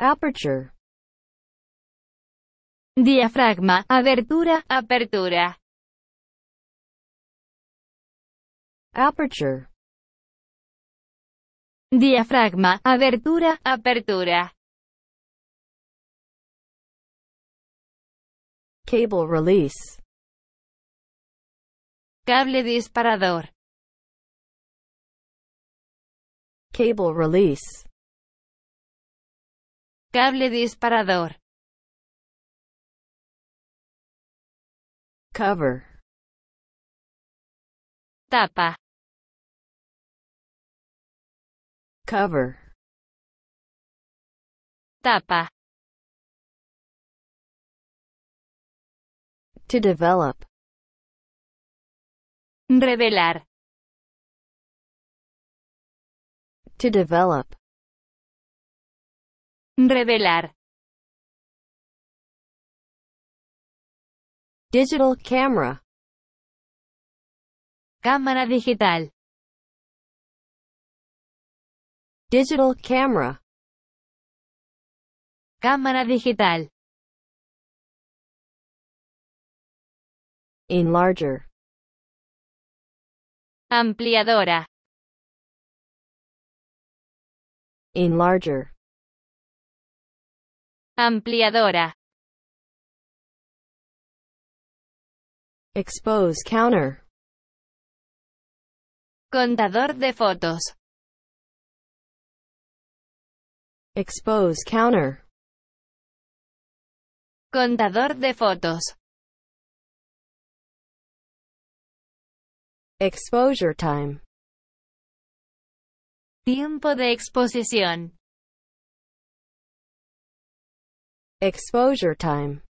aperture. Diafragma, abertura, apertura. Aperture. Diafragma, abertura, apertura. Cable release. Cable disparador. Cable release. Cable disparador. Cover. Tapa. Cover. Tapa. To develop. Revelar. To develop. Revelar. Digital camera. Cámara digital. Digital camera. Cámara digital. Enlarger. Ampliadora. Enlarger. Ampliadora. Expose counter. Contador de fotos. Expose counter. Contador de fotos. Exposure time. Tiempo de exposición. Exposure time.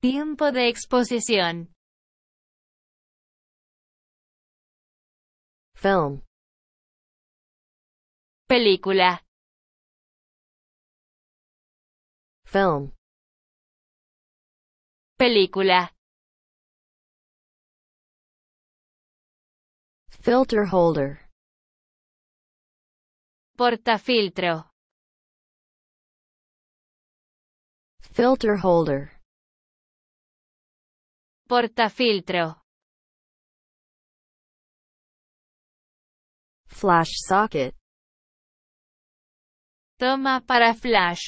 Tiempo de exposición. Film. Película. Film. Película. Filter holder. Portafiltro. filter holder portafiltro flash socket toma para flash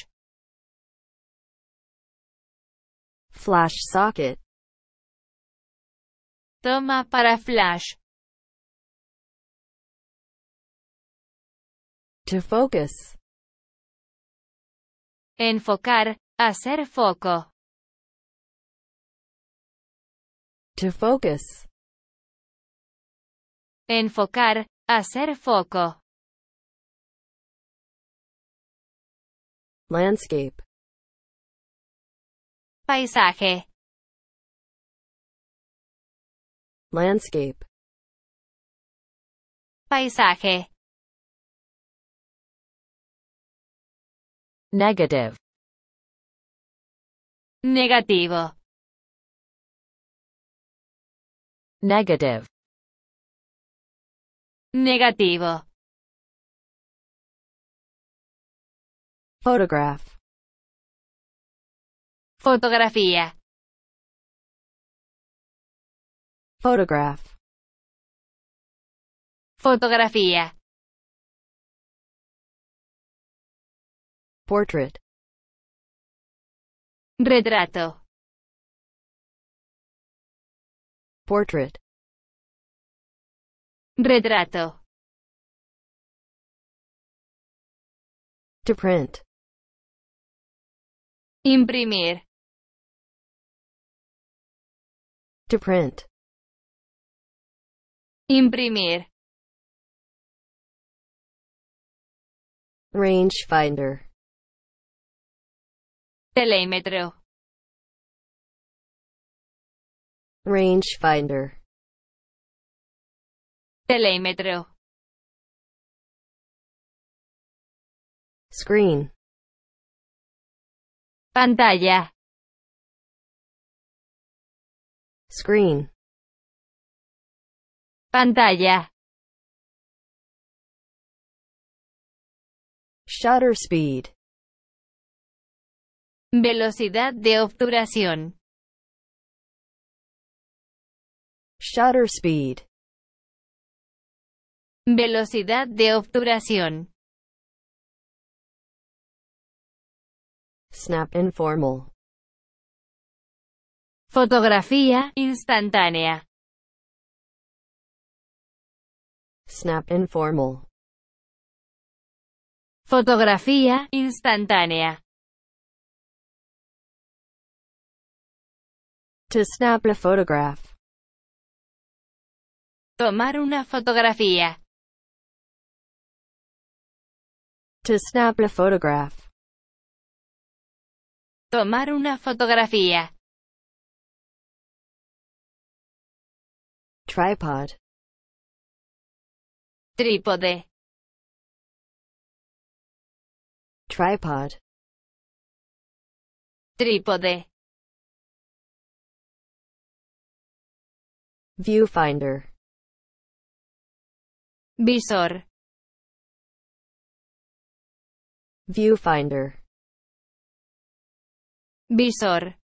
flash socket toma para flash to focus enfocar Hacer foco. To focus. Enfocar, hacer foco. Landscape. Paisaje. Landscape. Paisaje. Negative. Negativo. Negative. Negativo. Photograph. Fotografía. Photograph. Fotografía. Portrait. Retrato. Portrait. Retrato. To print. Imprimir. To print. Imprimir. Rangefinder telemetro rangefinder telemetro screen pantalla screen pantalla shutter speed Velocidad de obturación. Shutter speed. Velocidad de obturación. Snap informal. Fotografía instantánea. Snap informal. Fotografía instantánea. To snap a photograph. Tomar una fotografía. To snap a photograph. Tomar una fotografía. Tripod. Trípode. Tripod. Trípode. viewfinder visor viewfinder visor